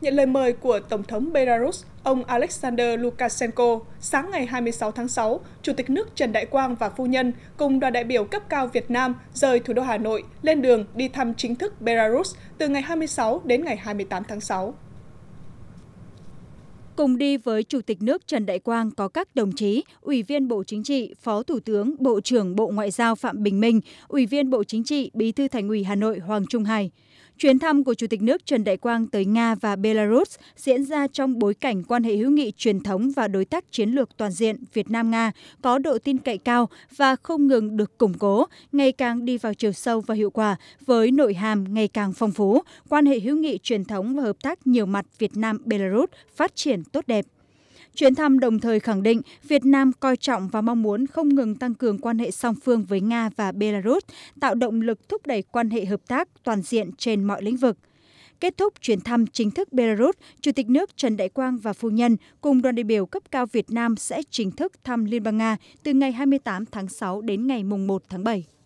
nhận lời mời của Tổng thống Belarus, ông Alexander Lukashenko, sáng ngày 26 tháng 6, Chủ tịch nước Trần Đại Quang và phu nhân cùng đoàn đại biểu cấp cao Việt Nam rời thủ đô Hà Nội lên đường đi thăm chính thức Belarus từ ngày 26 đến ngày 28 tháng 6. Cùng đi với Chủ tịch nước Trần Đại Quang có các đồng chí, Ủy viên Bộ Chính trị, Phó Thủ tướng, Bộ trưởng Bộ Ngoại giao Phạm Bình Minh, Ủy viên Bộ Chính trị, Bí thư Thành ủy Hà Nội Hoàng Trung Hải chuyến thăm của chủ tịch nước trần đại quang tới nga và belarus diễn ra trong bối cảnh quan hệ hữu nghị truyền thống và đối tác chiến lược toàn diện việt nam nga có độ tin cậy cao và không ngừng được củng cố ngày càng đi vào chiều sâu và hiệu quả với nội hàm ngày càng phong phú quan hệ hữu nghị truyền thống và hợp tác nhiều mặt việt nam belarus phát triển tốt đẹp chuyến thăm đồng thời khẳng định việt nam coi trọng và mong muốn không ngừng tăng cường quan hệ song phương với nga và belarus tạo động lực thúc đẩy quan hệ hợp tác toàn diện trên mọi lĩnh vực Kết thúc chuyến thăm chính thức Belarus, Chủ tịch nước Trần Đại Quang và Phu Nhân cùng đoàn đại biểu cấp cao Việt Nam sẽ chính thức thăm Liên bang Nga từ ngày 28 tháng 6 đến ngày 1 tháng 7.